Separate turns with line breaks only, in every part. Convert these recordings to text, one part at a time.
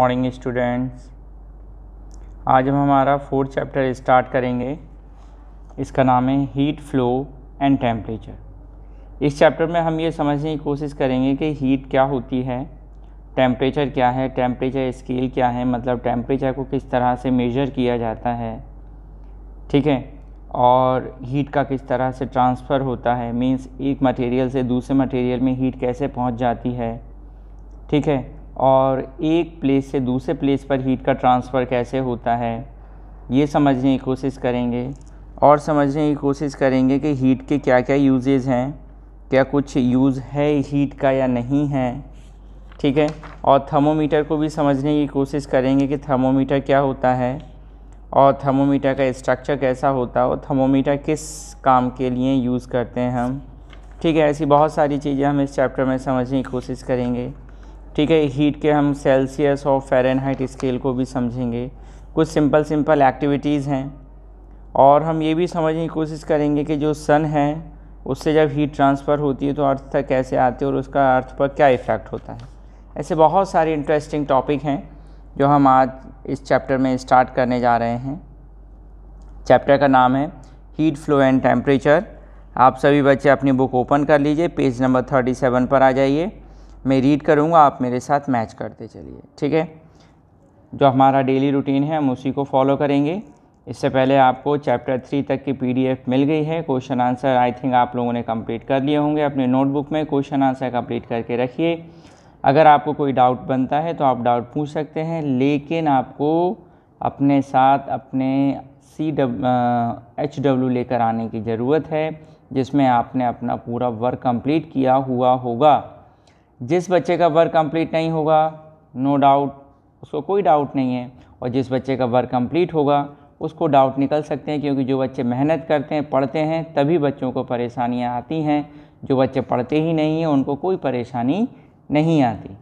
Morning students आज हम हमारा फोर्थ चैप्टर स्टार्ट करेंगे इसका नाम है हीट फ्लो एंड टेम्परेचर इस चैप्टर में हम ये समझने की कोशिश करेंगे कि हीट क्या होती है टेम्परेचर क्या है टेम्परेचर स्केल क्या है मतलब टेम्परेचर को किस तरह से मेजर किया जाता है ठीक है और हीट का किस तरह से ट्रांसफ़र होता है मीन्स एक मटेरियल से दूसरे मटेरियल में हीट कैसे पहुँच जाती है ठीक है और एक प्लेस से दूसरे प्लेस पर हीट का ट्रांसफ़र कैसे होता है ये समझने की कोशिश करेंगे और समझने की कोशिश करेंगे कि हीट के क्या क्या यूजेज हैं क्या कुछ यूज़ है हीट का या नहीं है ठीक है और थर्मोमीटर को भी समझने की कोशिश करेंगे कि थर्मोमीटर क्या होता है और थर्मोमीटर का स्ट्रक्चर कैसा होता है और थर्मोमीटर किस काम के लिए यूज़ करते हैं हम ठीक है ऐसी बहुत सारी चीज़ें हम इस चैप्टर में समझने की कोशिश करेंगे ठीक है हीट के हम सेल्सियस और फेरनहाइट स्केल को भी समझेंगे कुछ सिंपल सिंपल एक्टिविटीज़ हैं और हम ये भी समझने की कोशिश करेंगे कि जो सन है उससे जब हीट ट्रांसफ़र होती है तो अर्थ तक कैसे आती है और उसका अर्थ पर क्या इफ़ेक्ट होता है ऐसे बहुत सारे इंटरेस्टिंग टॉपिक हैं जो हम आज इस चैप्टर में स्टार्ट करने जा रहे हैं चैप्टर का नाम है हीट फ्लो एंड टेम्परेचर आप सभी बच्चे अपनी बुक ओपन कर लीजिए पेज नंबर थर्टी सेवन पर आ जाइए मैं रीड करूँगा आप मेरे साथ मैच करते चलिए ठीक है जो हमारा डेली रूटीन है हम उसी को फॉलो करेंगे इससे पहले आपको चैप्टर थ्री तक की पीडीएफ मिल गई है क्वेश्चन आंसर आई थिंक आप लोगों ने कंप्लीट कर लिए होंगे अपने नोटबुक में क्वेश्चन आंसर कंप्लीट करके रखिए अगर आपको कोई डाउट बनता है तो आप डाउट पूछ सकते हैं लेकिन आपको अपने साथ अपने सी डब्ल्यू एच डब्ल्यू लेकर आने की ज़रूरत है जिसमें आपने अपना पूरा वर्क कंप्लीट किया हुआ होगा जिस बच्चे का वर्क कंप्लीट नहीं होगा नो डाउट उसको कोई डाउट नहीं है और जिस बच्चे का वर्क कंप्लीट होगा उसको डाउट निकल सकते हैं क्योंकि जो बच्चे मेहनत करते हैं पढ़ते हैं तभी बच्चों को परेशानियाँ आती हैं जो बच्चे पढ़ते ही नहीं हैं उनको कोई परेशानी नहीं आती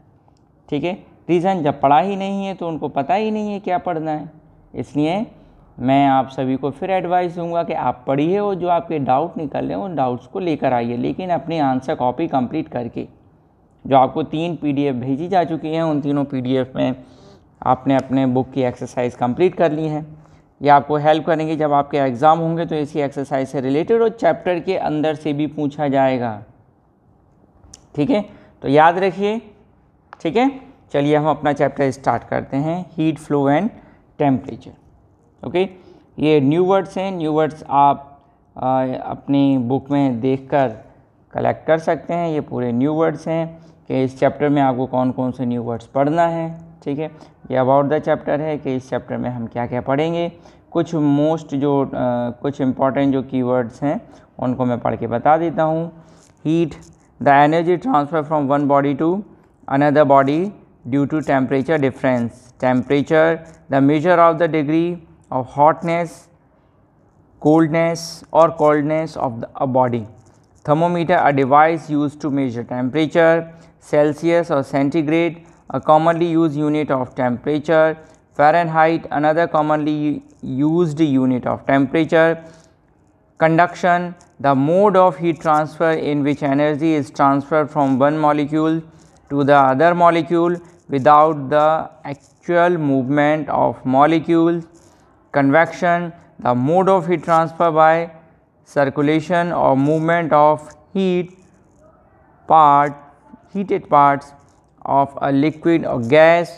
ठीक है रीज़न जब पढ़ा ही नहीं है तो उनको पता ही नहीं है क्या पढ़ना है इसलिए मैं आप सभी को फिर एडवाइस दूंगा कि आप पढ़िए और जो आपके डाउट निकल रहे हैं उन डाउट्स को लेकर आइए लेकिन अपनी आंसर कॉपी कंप्लीट करके जो आपको तीन पी भेजी जा चुकी हैं उन तीनों पी में आपने अपने बुक की एक्सरसाइज कंप्लीट कर ली है ये आपको हेल्प करेंगे जब आपके एग्ज़ाम होंगे तो इसी एक्सरसाइज से रिलेटेड और चैप्टर के अंदर से भी पूछा जाएगा ठीक है तो याद रखिए ठीक है चलिए हम अपना चैप्टर स्टार्ट करते हैं heat flow and temperature okay ये न्यू वर्ड्स हैं न्यू वर्ड्स आप आ, अपनी बुक में देखकर कलेक्ट कर सकते हैं ये पूरे न्यू वर्ड्स हैं कि इस चैप्टर में आपको कौन कौन से न्यू वर्ड्स पढ़ना है ठीक है ये अबाउट द चैप्टर है कि इस चैप्टर में हम क्या क्या पढ़ेंगे कुछ मोस्ट जो आ, कुछ इम्पॉर्टेंट जो कीवर्ड्स हैं उनको मैं पढ़ के बता देता हूँ heat the energy transfer from one body to another body due to temperature difference temperature the measure of the degree of hotness coldness और coldness of the a body thermometer a device use to measure temperature Celsius or centigrade, a commonly used unit of temperature, Fahrenheit another commonly used unit of temperature, conduction the mode of heat transfer in which energy is transferred from one molecule to the other molecule without the actual movement of molecules, convection the mode of heat transfer by circulation or movement of heat part heated parts of a liquid or gas,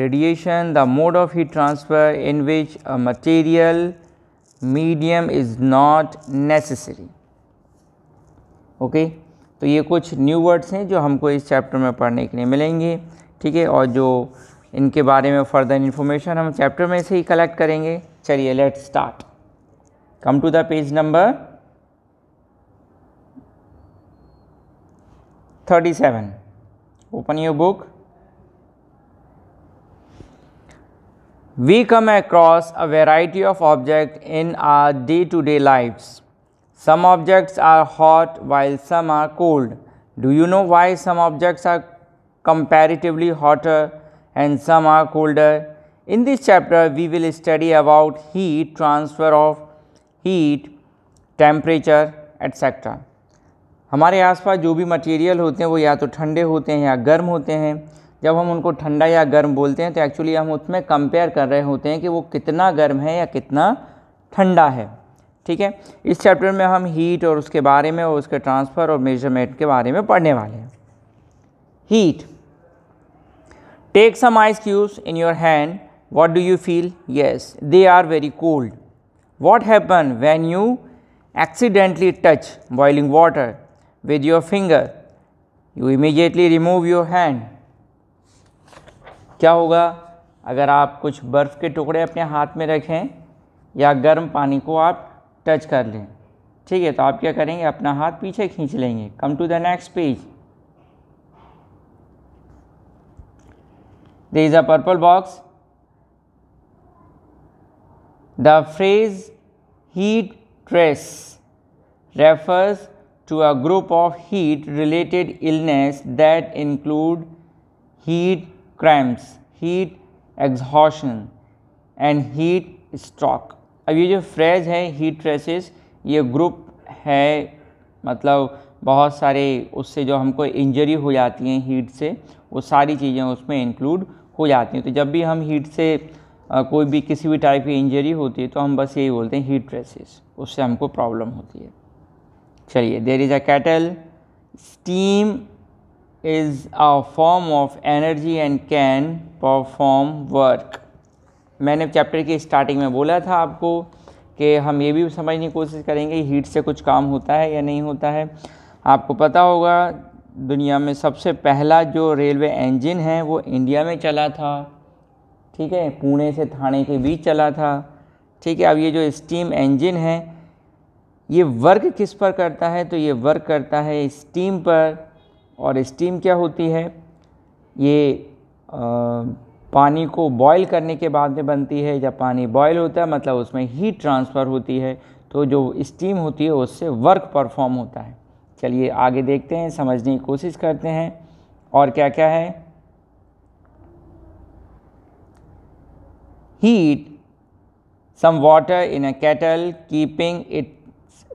radiation, the mode of heat transfer in which a material medium is not necessary. okay? तो ये कुछ new words हैं जो हमको इस chapter में पढ़ने के लिए मिलेंगे ठीक है और जो इनके बारे में फर्दर इन्फॉर्मेशन हम चैप्टर में से ही कलेक्ट करेंगे चलिए let's start come to the page number 37 open your book we come across a variety of objects in our day to day lives some objects are hot while some are cold do you know why some objects are comparatively hotter and some are colder in this chapter we will study about heat transfer of heat temperature etc हमारे आसपास जो भी material होते हैं वो या तो ठंडे होते हैं या गर्म होते हैं जब हम उनको ठंडा या गर्म बोलते हैं तो एक्चुअली हम उसमें कंपेयर कर रहे होते हैं कि वो कितना गर्म है या कितना ठंडा है ठीक है इस चैप्टर में हम हीट और उसके बारे में और उसके ट्रांसफ़र और मेजरमेंट के बारे में पढ़ने वाले हैं heat take some ice cubes in your hand what do you feel yes they are very cold what happen when you accidentally touch boiling water with your finger you immediately remove your hand क्या होगा अगर आप कुछ बर्फ़ के टुकड़े अपने हाथ में रखें या गर्म पानी को आप टच कर लें ठीक है तो आप क्या करेंगे अपना हाथ पीछे खींच लेंगे come to the next page there is a purple box the phrase heat trace refers to a group of heat related illness that include heat cramps, heat exhaustion and heat stroke. अब ये जो phrase है heat traces ये group है मतलब बहुत सारे उससे जो हमको इंजरी हो जाती हैं हीट से वो सारी चीज़ें उसमें इंक्लूड हो जाती हैं तो जब भी हम हीट से आ, कोई भी किसी भी टाइप की इंजरी होती है तो हम बस यही बोलते हैं हीट ट्रेसेस उससे हमको प्रॉब्लम होती है चलिए there is a kettle steam is a form of energy and can perform work मैंने चैप्टर की स्टार्टिंग में बोला था आपको कि हम ये भी समझने की कोशिश करेंगे हीट से कुछ काम होता है या नहीं होता है आपको पता होगा दुनिया में सबसे पहला जो रेलवे इंजन है वो इंडिया में चला था ठीक है पुणे से थाने के बीच चला था ठीक है अब ये जो स्टीम इंजन है ये वर्क किस पर करता है तो ये वर्क करता है स्टीम पर और स्टीम क्या होती है ये आ, पानी को बॉयल करने के बाद में बनती है जब पानी बॉयल होता है मतलब उसमें हीट ट्रांसफ़र होती है तो जो स्टीम होती है उससे वर्क परफॉर्म होता है चलिए आगे देखते हैं समझने की कोशिश करते हैं और क्या क्या है heat some water in a kettle keeping it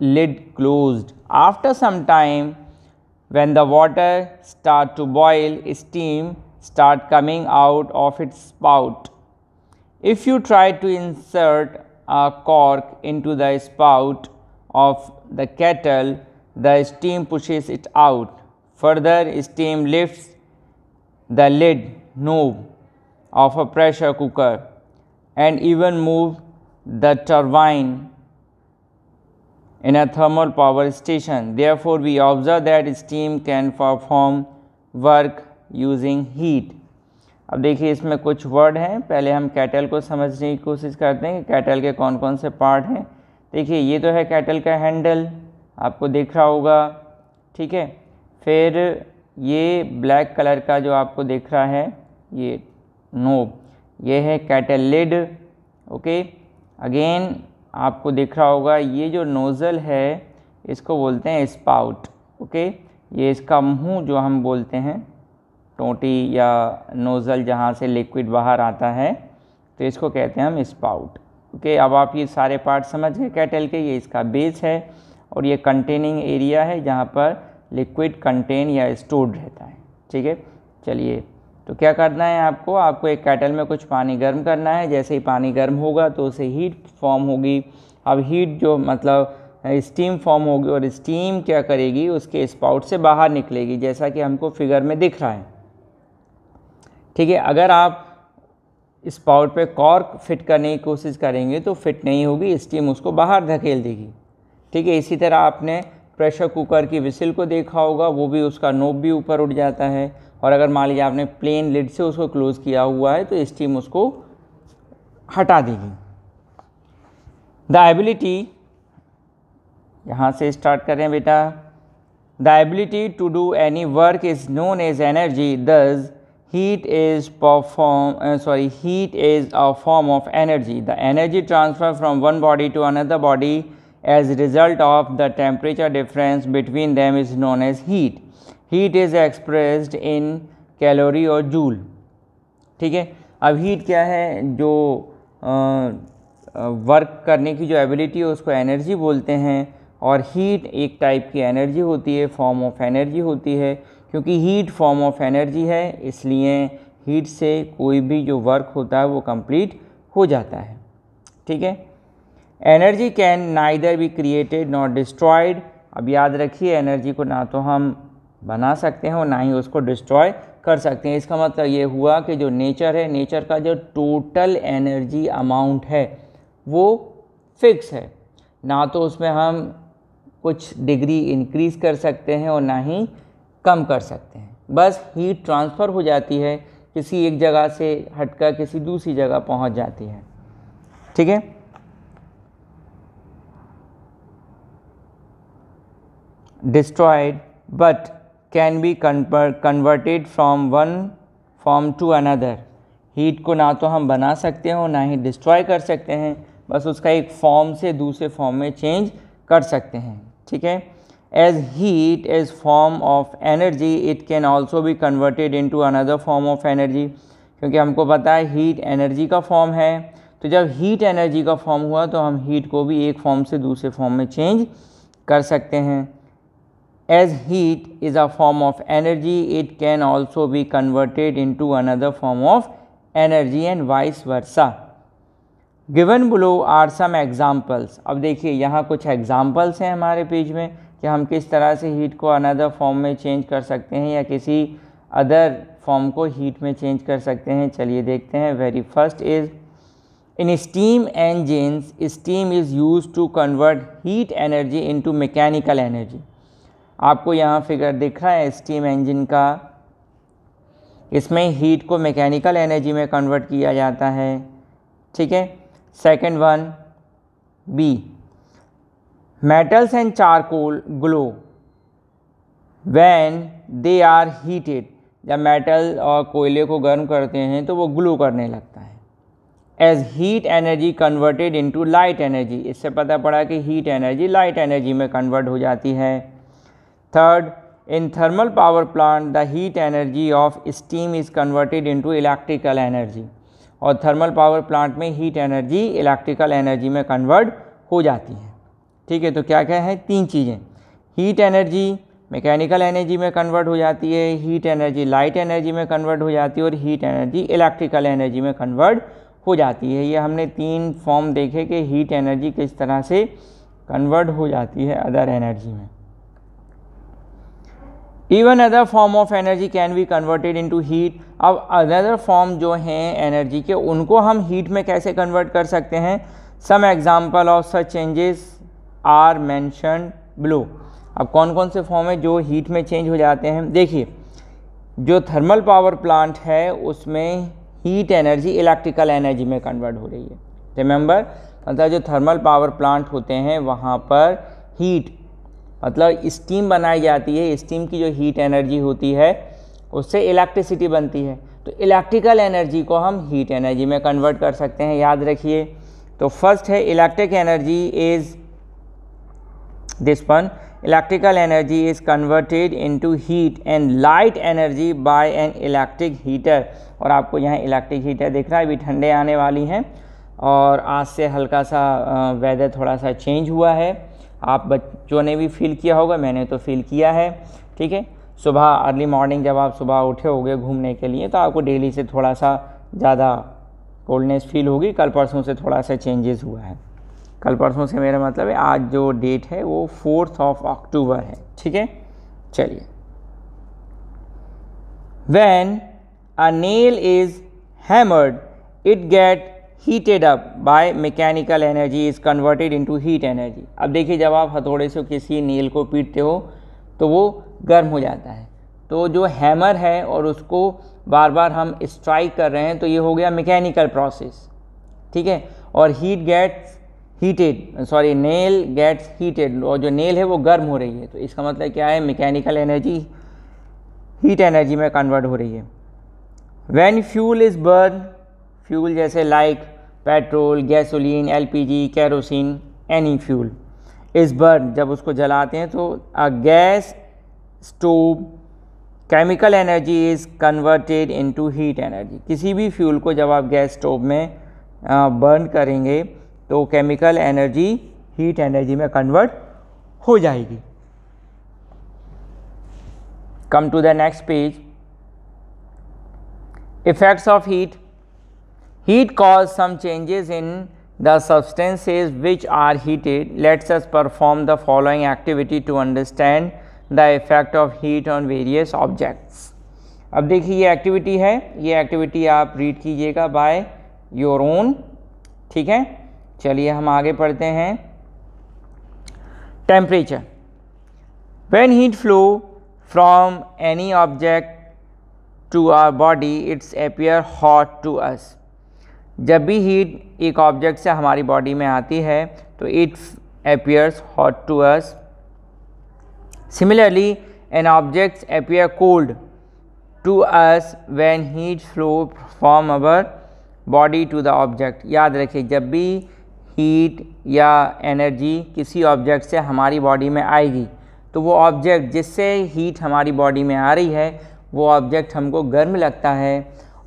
lid closed. After some time when the water start to boil, steam start coming out of its spout. If you try to insert a cork into the spout of the kettle, the steam pushes it out. Further, steam lifts the lid knob of a pressure cooker and even move the turbine in a thermal power station. Therefore, we observe that steam can perform work using heat. अब देखिए इसमें कुछ word हैं पहले हम cattle को समझने की कोशिश करते हैं कि कैटल के कौन कौन से पार्ट हैं देखिए ये तो है कैटल का हैंडल आपको दिख रहा होगा ठीक है फिर ये ब्लैक कलर का जो आपको दिख रहा है ये नोब ये है कैटल लिड ओके अगेन आपको दिख रहा होगा ये जो नोज़ल है इसको बोलते हैं स्पाउट ओके ये इसका मुंह जो हम बोलते हैं टोटी या नोज़ल जहाँ से लिक्विड बाहर आता है तो इसको कहते हैं हम स्पाउट ओके अब आप ये सारे पार्ट समझ गए कैटल के ये इसका बेस है और ये कंटेनिंग एरिया है जहाँ पर लिक्विड कंटेन या स्टोर्ड रहता है ठीक है चलिए तो क्या करना है आपको आपको एक कैटल में कुछ पानी गर्म करना है जैसे ही पानी गर्म होगा तो उसे हीट फॉर्म होगी अब हीट जो मतलब स्टीम फॉर्म होगी और स्टीम क्या करेगी उसके स्पाउट से बाहर निकलेगी जैसा कि हमको फिगर में दिख रहा है ठीक है अगर आप स्पाउट पे कॉर्क फिट करने की कोशिश करेंगे तो फिट नहीं होगी स्टीम उसको बाहर धकेल देगी ठीक है इसी तरह आपने प्रेशर कुकर की विसिल को देखा होगा वो भी उसका नोब भी ऊपर उठ जाता है और अगर मान लीजिए आपने प्लेन लिड से उसको क्लोज़ किया हुआ है तो स्टीम उसको हटा देगी द एबिलिटी यहाँ से स्टार्ट करें बेटा the ability to do any work is known as energy thus heat is perform sorry heat is a form of energy the energy transfer from one body to another body as result of the temperature difference between them is known as heat heat is expressed in calorie और joule ठीक है अब heat क्या है जो work करने की जो एबिलिटी है उसको एनर्जी बोलते हैं और हीट एक टाइप की एनर्जी होती है फॉर्म ऑफ एनर्जी होती है क्योंकि हीट फॉर्म ऑफ एनर्जी है इसलिए हीट से कोई भी जो वर्क होता है वो कंप्लीट हो जाता है ठीक है energy can neither be created not destroyed अब याद रखिए एनर्जी को ना तो हम बना सकते हैं और ना ही उसको डिस्ट्रॉय कर सकते हैं इसका मतलब ये हुआ कि जो नेचर है नेचर का जो टोटल एनर्जी अमाउंट है वो फिक्स है ना तो उसमें हम कुछ डिग्री इंक्रीज़ कर सकते हैं और ना ही कम कर सकते हैं बस हीट ट्रांसफ़र हो जाती है किसी एक जगह से हटकर किसी दूसरी जगह पहुंच जाती है ठीक है destroyed but can be converted from one form to another heat को ना तो हम बना सकते हो ना ही डिस्ट्रॉय कर सकते हैं बस उसका एक फॉर्म से दूसरे फॉर्म में चेंज कर सकते हैं ठीक है as heat as form of energy it can also भी converted into another form of energy क्योंकि हमको पता है हीट एनर्जी का फॉर्म है तो जब हीट एनर्जी का फॉर्म हुआ तो हम हीट को भी एक फॉर्म से दूसरे फॉर्म में चेंज कर सकते हैं as heat is a a of energy it can also be converted into another form of energy and vice versa given below are some examples अब देखिए यहाँ कुछ एग्ज़ाम्पल्स हैं हमारे पेज में कि हम किस तरह से हीट को अनदर फॉर्म में चेंज कर सकते हैं या किसी अदर फॉर्म को हीट में चेंज कर सकते हैं चलिए देखते हैं very first is in steam engines steam is use to convert heat energy into mechanical energy आपको यहाँ फिगर दिख रहा है स्टीम इंजन का इसमें हीट को मैकेनिकल एनर्जी में कन्वर्ट किया जाता है ठीक है second one b metals and charcoal glow when they are heated जब मेटल और कोयले को गर्म करते हैं तो वो ग्लो करने लगता है as heat energy converted into light energy इससे पता पड़ा कि हीट एनर्जी लाइट एनर्जी में कन्वर्ट हो जाती है Third, in thermal power plant, the heat energy of steam is converted into electrical energy. और थर्मल पावर प्लांट में हीट एनर्जी इलेक्ट्रिकल एनर्जी में कन्वर्ट हो जाती है ठीक है तो क्या क्या है तीन चीज़ें हीट एनर्जी मैकेनिकल एनर्जी में कन्वर्ट हो जाती है हीट एनर्जी लाइट एनर्जी में कन्वर्ट हो जाती है और हीट एनर्जी इलेक्ट्रिकल एनर्जी में कन्वर्ट हो जाती है ये हमने तीन फॉर्म देखे कि हीट एनर्जी किस तरह से कन्वर्ट हो जाती है अदर एनर्जी में even other form of energy can be converted into heat अब अदर फॉर्म जो हैं एनर्जी के उनको हम हीट में कैसे कन्वर्ट कर सकते हैं some example of such changes are mention below अब कौन कौन से फॉर्म है जो हीट में चेंज हो जाते हैं देखिए जो थर्मल पावर प्लांट है उसमें हीट एनर्जी इलेक्ट्रिकल एनर्जी में कन्वर्ट हो रही है रिमेंबर मतलब जो थर्मल पावर प्लांट होते हैं वहाँ पर हीट मतलब स्टीम बनाई जाती है स्टीम की जो हीट एनर्जी होती है उससे इलेक्ट्रिसिटी बनती है तो इलेक्ट्रिकल एनर्जी को हम हीट एनर्जी में कन्वर्ट कर सकते हैं याद रखिए तो फर्स्ट है electric energy is this one electrical energy is converted into heat and light energy by an electric heater और आपको यहाँ इलेक्ट्रिक हीटर दिख रहा है अभी ठंडे आने वाली हैं और आज से हल्का सा वेदर थोड़ा सा चेंज हुआ है आप बच्चों ने भी फील किया होगा मैंने तो फील किया है ठीक है सुबह अर्ली मॉर्निंग जब आप सुबह उठे होगे घूमने के लिए तो आपको डेली से थोड़ा सा ज़्यादा कोल्डनेस फील होगी कल परसों से थोड़ा सा चेंजेस हुआ है कल परसों से मेरा मतलब है आज जो डेट है वो फोर्थ ऑफ अक्टूबर है ठीक है चलिए when a nail is hammered it get heated up by mechanical energy is converted into heat energy अब देखिए जब आप हथौड़े से किसी नील को पीटते हो तो वो गर्म हो जाता है तो जो हैमर है और उसको बार बार हम स्ट्राइक कर रहे हैं तो ये हो गया मैकेनिकल प्रोसेस ठीक है और heat gets heated sorry nail gets heated और जो नेल है वो गर्म हो रही है तो इसका मतलब क्या है मैकेनिकल एनर्जी हीट एनर्जी में कन्वर्ट हो रही है when fuel is burn fuel जैसे like petrol gasoline LPG kerosene any fuel is burn जब उसको जलाते हैं तो a gas stove chemical energy is converted into heat energy किसी भी फ्यूल को जब आप गैस स्टोव में बर्न करेंगे तो केमिकल एनर्जी हीट एनर्जी में कन्वर्ट हो जाएगी come to the next page effects of heat Heat causes some changes in the substances which are heated. Let us perform the following activity to understand the effect of heat on various objects. अब देखिए ये activity है ये activity आप read कीजिएगा by your own ठीक है चलिए हम आगे पढ़ते हैं temperature when heat flow from any object to our body it's appear hot to us जब भी हीट एक ऑब्जेक्ट से हमारी बॉडी में आती है तो it's appears hot to us similarly an objects appear cold to us when heat flow from our body to the object याद रखिए जब भी हीट या एनर्जी किसी ऑब्जेक्ट से हमारी बॉडी में आएगी तो वो ऑब्जेक्ट जिससे हीट हमारी बॉडी में आ रही है वो ऑब्जेक्ट हमको गर्म लगता है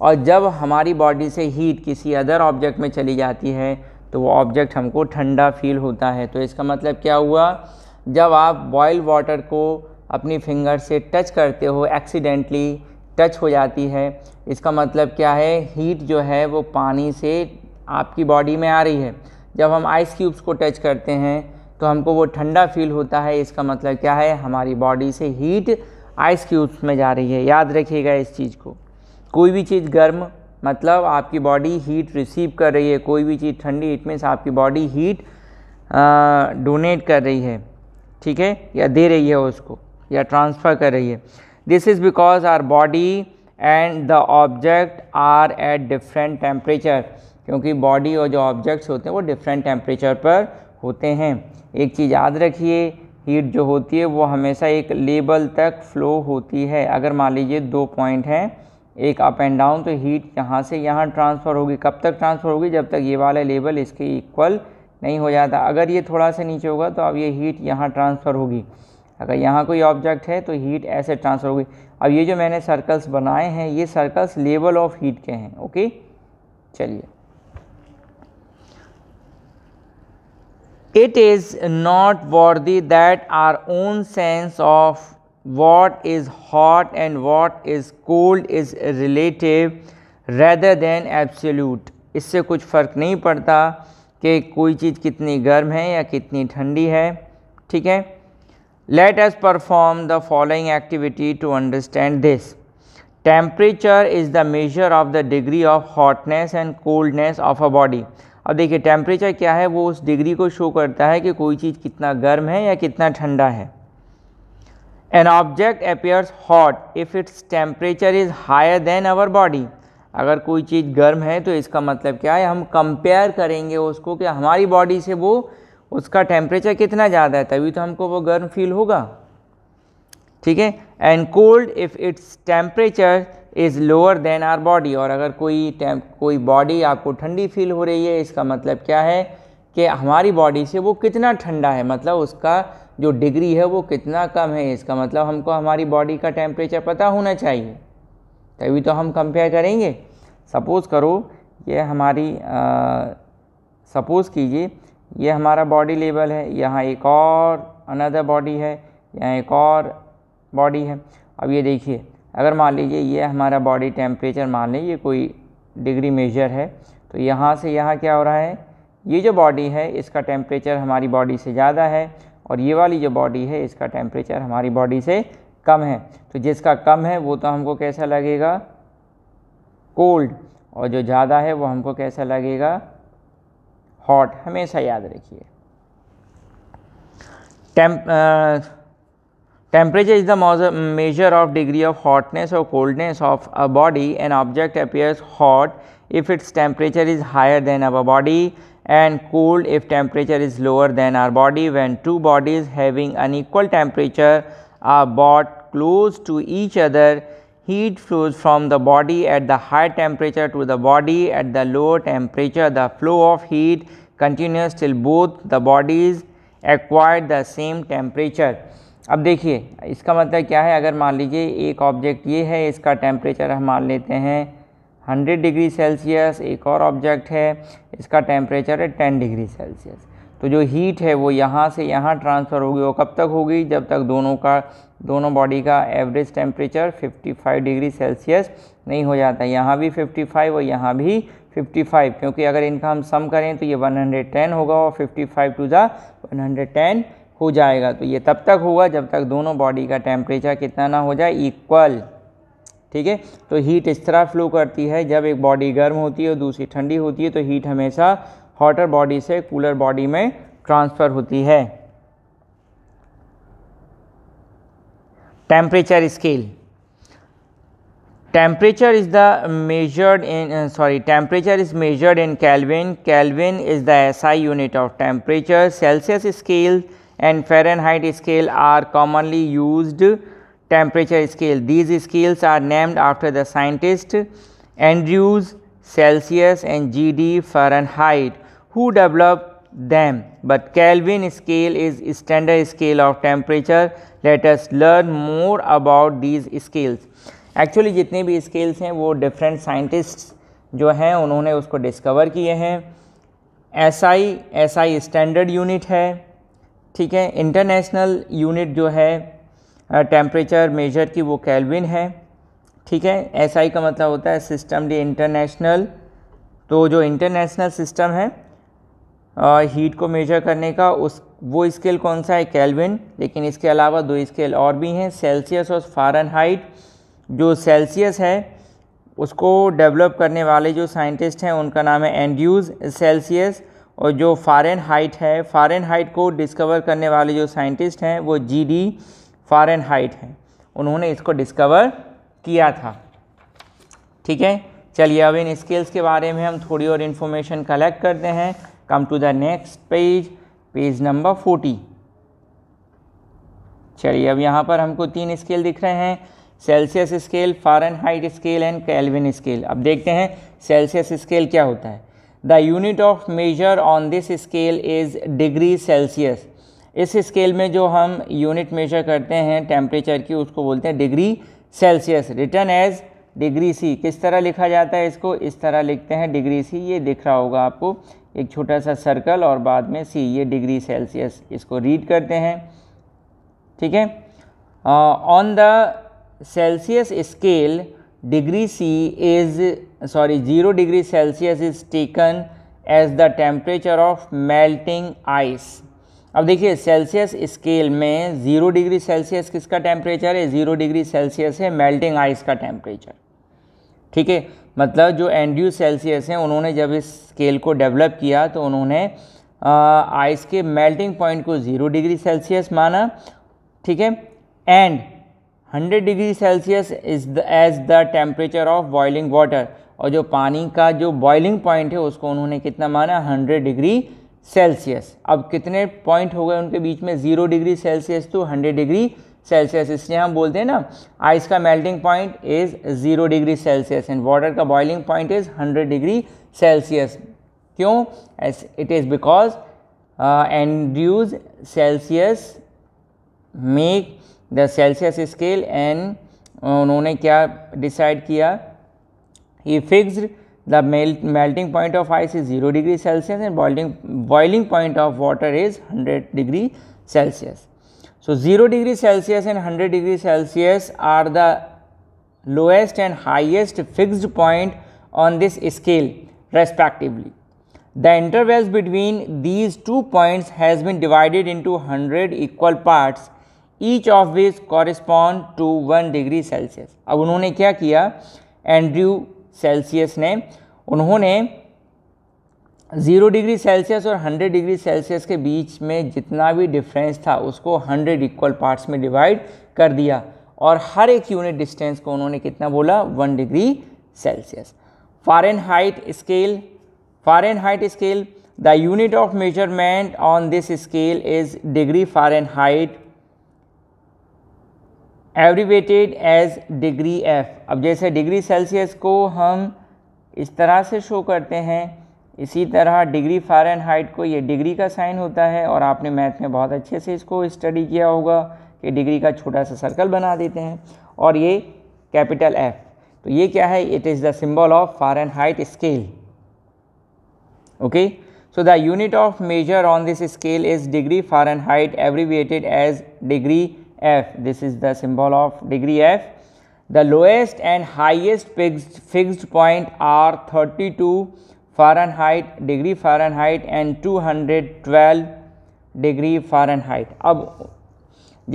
और जब हमारी बॉडी से हीट किसी अदर ऑब्जेक्ट में चली जाती है तो वो ऑब्जेक्ट हमको ठंडा फील होता है तो इसका मतलब क्या हुआ जब आप बॉयल वाटर को अपनी फिंगर से टच करते हो एक्सीडेंटली टच हो जाती है इसका मतलब क्या है हीट जो है वो पानी से आपकी बॉडी में आ रही है जब हम आइस क्यूब्स को टच करते हैं तो हमको वो ठंडा फील होता है इसका मतलब क्या है हमारी बॉडी से हीट आइस क्यूब्स में जा रही है याद रखिएगा इस चीज़ को कोई भी चीज़ गर्म मतलब आपकी बॉडी हीट रिसीव कर रही है कोई भी चीज़ ठंडी इट मीन्स आपकी बॉडी हीट डोनेट कर रही है ठीक है या दे रही है उसको या ट्रांसफ़र कर रही है this is because our body and the object are at different temperature क्योंकि बॉडी और जो ऑब्जेक्ट्स होते हैं वो डिफरेंट टेम्परेचर पर होते हैं एक चीज़ याद रखिए हीट जो होती है वो हमेशा एक लेवल तक फ्लो होती है अगर मान लीजिए दो पॉइंट हैं एक अप एंड डाउन तो हीट यहाँ से यहाँ ट्रांसफ़र होगी कब तक ट्रांसफ़र होगी जब तक ये वाला लेवल इसके इक्वल नहीं हो जाता अगर ये थोड़ा सा नीचे होगा तो अब ये हीट यहाँ ट्रांसफ़र होगी अगर यहाँ कोई ऑब्जेक्ट है तो हीट ऐसे ट्रांसफ़र होगी अब ये जो मैंने सर्कल्स बनाए हैं ये सर्कल्स लेवल ऑफ हीट के हैं ओके चलिए it is not worthy that our own sense of what is hot and what is cold is relative rather than absolute इससे कुछ फ़र्क नहीं पड़ता कि कोई चीज़ कितनी गर्म है या कितनी ठंडी है ठीक है let's perform the following activity to understand this temperature is the measure of the degree of hotness and coldness of a body अब देखिए टेम्परेचर क्या है वो उस डिग्री को शो करता है कि कोई चीज़ कितना गर्म है या कितना ठंडा है an object appears hot if its temperature is higher than our body अगर कोई चीज़ गर्म है तो इसका मतलब क्या है हम कंपेयर करेंगे उसको कि हमारी बॉडी से वो उसका टेम्परेचर कितना ज़्यादा है तभी तो हमको वो गर्म फील होगा ठीक है and cold if its temperature is lower than our body और अगर कोई कोई बॉडी आपको ठंडी फील हो रही है इसका मतलब क्या है कि हमारी बॉडी से वो कितना ठंडा है मतलब उसका जो डिग्री है वो कितना कम है इसका मतलब हमको हमारी बॉडी का टेम्परेचर पता होना चाहिए तभी तो हम कंपेयर करेंगे सपोज़ करो ये हमारी सपोज़ कीजिए ये हमारा बॉडी लेवल है यहाँ एक और अनदर बॉडी है यहाँ एक और बॉडी है अब ये देखिए अगर मान लीजिए ये हमारा बॉडी टेम्परेचर मान लें ये कोई डिग्री मेजर है तो यहाँ से यहाँ क्या हो रहा है ये जो बॉडी है इसका टेम्परेचर हमारी बॉडी से ज़्यादा है और ये वाली जो बॉडी है इसका टेम्परेचर हमारी बॉडी से कम है तो जिसका कम है वो तो हमको कैसा लगेगा कोल्ड और जो ज़्यादा है वो हमको कैसा लगेगा हॉट हमेशा याद रखिए temperature is the measure of degree of hotness और coldness of a body an object appears hot if its temperature is higher than our body and cooled if temperature is lower than our body. When two bodies having unequal temperature are brought close to each other, heat flows from the body at the high temperature to the body at the lower temperature. The flow of heat continues till both the bodies acquire the same temperature. अब देखिए इसका मतलब क्या है अगर मान लीजिए एक ऑब्जेक्ट ये है इसका टेम्परेचर हम मान लेते हैं 100 डिग्री सेल्सियस एक और ऑब्जेक्ट है इसका टेम्परेचर है 10 डिग्री सेल्सियस तो जो हीट है वो यहाँ से यहाँ ट्रांसफ़र होगी वो कब तक होगी जब तक दोनों का दोनों बॉडी का एवरेज टेम्परेचर 55 डिग्री सेल्सियस नहीं हो जाता यहाँ भी 55 और यहाँ भी 55 क्योंकि अगर इनका हम सम करें तो ये 110 होगा और 55 टू ज़ा 110 हो जाएगा तो ये तब तक होगा जब तक दोनों बॉडी का टेम्परेचर कितना ना हो जाए इक्वल ठीक है तो हीट इस तरह फ्लो करती है जब एक बॉडी गर्म होती है और दूसरी ठंडी होती है तो हीट हमेशा हॉटर बॉडी से कूलर बॉडी में ट्रांसफ़र होती है temperature scale temperature is the measured in sorry temperature is measured in kelvin kelvin is the S I unit of temperature Celsius scale and Fahrenheit scale are commonly use temperature scale. These scales are named after the scientists Andrews, Celsius and G.D. Fahrenheit who developed them. But Kelvin scale is standard scale of temperature. Let us learn more about these scales. Actually जितने भी scales हैं वो different scientists जो हैं उन्होंने उसको discover किए हैं S I S I standard unit है ठीक है इंटरनेशनल यूनिट जो है टेम्परेचर मेजर की वो कैलविन है ठीक है एस का मतलब होता है सिस्टम डी इंटरनेशनल तो जो इंटरनेशनल सिस्टम है हीट को मेजर करने का उस वो स्केल कौन सा है कैलविन लेकिन इसके अलावा दो स्केल और भी हैं सेल्सियस और फारन जो सेल्सियस है उसको डेवलप करने वाले जो साइंटिस्ट हैं उनका नाम है एंड्यूज सेल्सियस और जो फारेन हाइट है फारेन हाइट को डिस्कवर करने वाले जो साइंटिस्ट हैं वो जी डी फ़ारेन हाइट है उन्होंने इसको डिस्कवर किया था ठीक है चलिए अब इन स्केल्स के बारे में हम थोड़ी और इन्फॉर्मेशन कलेक्ट करते हैं come to the next page page number forty चलिए अब यहाँ पर हमको तीन स्केल दिख रहे हैं Celsius scale Fahrenheit scale and Kelvin scale अब देखते हैं सेल्सियस स्केल क्या होता है the unit of measure on this scale is degree Celsius इस स्केल में जो हम यूनिट मेजर करते हैं टेम्परेचर की उसको बोलते हैं degree Celsius written as degree C किस तरह लिखा जाता है इसको इस तरह लिखते हैं डिग्री सी ये दिख रहा होगा आपको एक छोटा सा सर्कल और बाद में सी ये डिग्री सेल्सियस इसको रीड करते हैं ठीक है on the Celsius scale degree C is sorry zero degree Celsius is taken as the temperature of melting ice अब देखिए सेल्सियस स्केल में ज़ीरो डिग्री सेल्सियस किसका टेम्परेचर है ज़ीरो डिग्री सेल्सियस है मेल्टिंग आइस का टेम्परेचर ठीक है मतलब जो एंड्रू सेल्सियस हैं उन्होंने जब इस स्केल को डेवलप किया तो उन्होंने आइस के मेल्टिंग पॉइंट को ज़ीरो डिग्री सेल्सियस माना ठीक है and 100 degree Celsius is the as the temperature of boiling water और जो पानी का जो बॉइलिंग पॉइंट है उसको उन्होंने कितना माना 100 डिग्री सेल्सियस अब कितने पॉइंट हो गए उनके बीच में zero degree Celsius to hundred degree Celsius इसलिए हम बोलते हैं ना आइस का melting point is zero degree Celsius and water का boiling point is hundred degree Celsius क्यों it is because Andrews Celsius make the Celsius scale and उन्होंने क्या डिसाइड किया he fixed the melt, melting point of ice is 0 degree Celsius and boiling, boiling point of water is 100 degree Celsius. So, 0 degree Celsius and 100 degree Celsius are the lowest and highest fixed point on this scale respectively. The intervals between these two points has been divided into 100 equal parts each of which correspond to 1 degree Celsius. Now, उन्होंने क्या किया Andrew Celsius ने उन्होंने zero degree Celsius और hundred degree Celsius के बीच में जितना भी डिफरेंस था उसको हंड्रेड इक्वल पार्ट्स में डिवाइड कर दिया और हर एक यूनिट डिस्टेंस को उन्होंने कितना बोला one degree Celsius Fahrenheit scale Fahrenheit scale the unit of measurement on this scale is degree Fahrenheit abbreviated as degree F अब जैसे डिग्री सेल्सियस को हम इस तरह से शो करते हैं इसी तरह डिग्री फ़ारेनहाइट को ये डिग्री का साइन होता है और आपने मैथ में बहुत अच्छे से इसको स्टडी किया होगा कि डिग्री का छोटा सा सर्कल बना देते हैं और ये कैपिटल एफ तो ये क्या है it is the symbol of Fahrenheit scale okay so the unit of measure on this scale is degree Fahrenheit abbreviated as degree f this is the symbol of degree f the lowest and highest fixed fixed point are 32 fahrenheit degree fahrenheit and 212 degree fahrenheit ab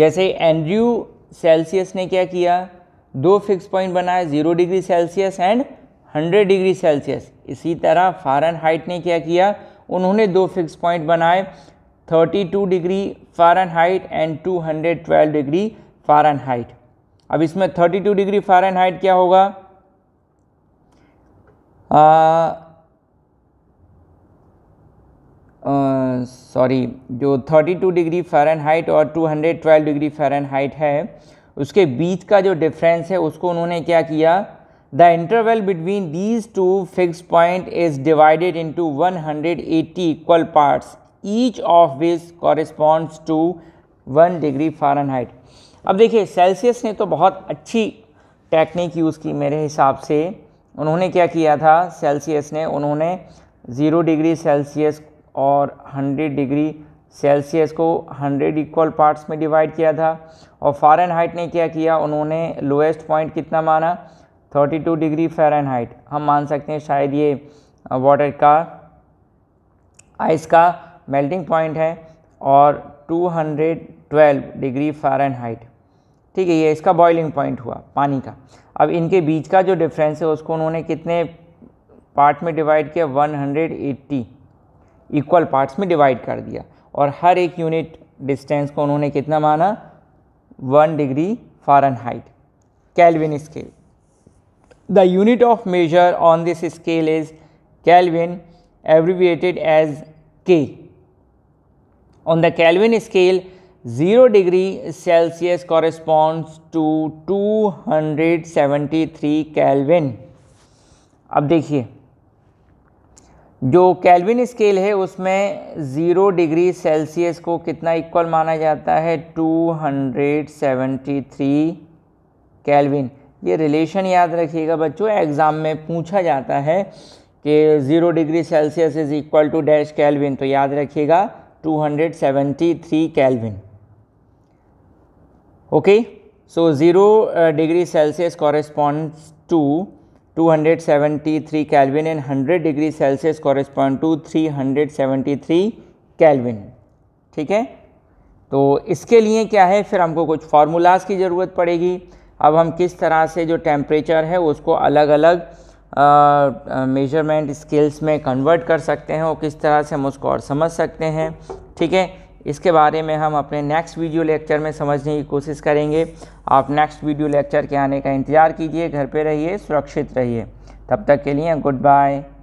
jaise andrew celsius ne kya kiya दो fix point बनाए zero degree Celsius and hundred degree Celsius इसी तरह फारन height ने क्या किया उन्होंने दो fix point बनाए 32 डिग्री फ़ारनहाइट एंड 212 डिग्री हाइट अब इसमें 32 डिग्री हाइट क्या होगा सॉरी जो 32 डिग्री हाइट और 212 डिग्री हाइट है उसके बीच का जो डिफरेंस है उसको उन्होंने क्या किया the interval between these two fix point is divided into 180 equal parts each of which corresponds to one degree Fahrenheit अब देखिए सेल्सियस ने तो बहुत अच्छी टेक्निक यूज़ की मेरे हिसाब से उन्होंने क्या किया था सेल्सियस ने उन्होंने ज़ीरो डिग्री सेल्सियस और हंड्रेड डिग्री सेल्सियस को हंड्रेड इक्वल पार्ट्स में डिवाइड किया था और फ़ारेनहाइट ने क्या किया उन्होंने लोएस्ट पॉइंट कितना माना थर्टी टू डिग्री फ़ारेनहाइट हम मान सकते हैं शायद ये वाटर uh, का आइस का मेल्टिंग पॉइंट है और 212 डिग्री फ़ारेनहाइट ठीक है ये इसका बॉइलिंग पॉइंट हुआ पानी का अब इनके बीच का जो डिफरेंस है उसको उन्होंने कितने पार्ट में डिवाइड किया 180 इक्वल पार्ट्स में डिवाइड कर दिया और हर एक यूनिट डिस्टेंस को उन्होंने कितना माना one degree Fahrenheit Kelvin scale the unit of measure on this scale is Kelvin abbreviated as K On the Kelvin scale, 0 degree Celsius corresponds to 273 Kelvin. अब देखिए जो कैलविन स्केल है उसमें ज़ीरो डिग्री सेल्सियस को कितना equal माना जाता है 273 कैलविन ये रिलेशन याद रखिएगा बच्चों एग्ज़ाम में पूछा जाता है कि zero degree Celsius is equal to dash Kelvin तो याद रखिएगा 273 Kelvin. Okay, so 0 uh, degree Celsius corresponds to 273 Kelvin and 100 degree Celsius correspond to 373 Kelvin. ठीक है तो इसके लिए क्या है फिर हमको कुछ फार्मूलाज की ज़रूरत पड़ेगी अब हम किस तरह से जो टेम्परेचर है उसको अलग अलग मेजरमेंट स्किल्स में कन्वर्ट कर सकते हैं और किस तरह से हम उसको और समझ सकते हैं ठीक है इसके बारे में हम अपने नेक्स्ट वीडियो लेक्चर में समझने की कोशिश करेंगे आप नेक्स्ट वीडियो लेक्चर के आने का इंतज़ार कीजिए घर पे रहिए सुरक्षित रहिए तब तक के लिए गुड बाय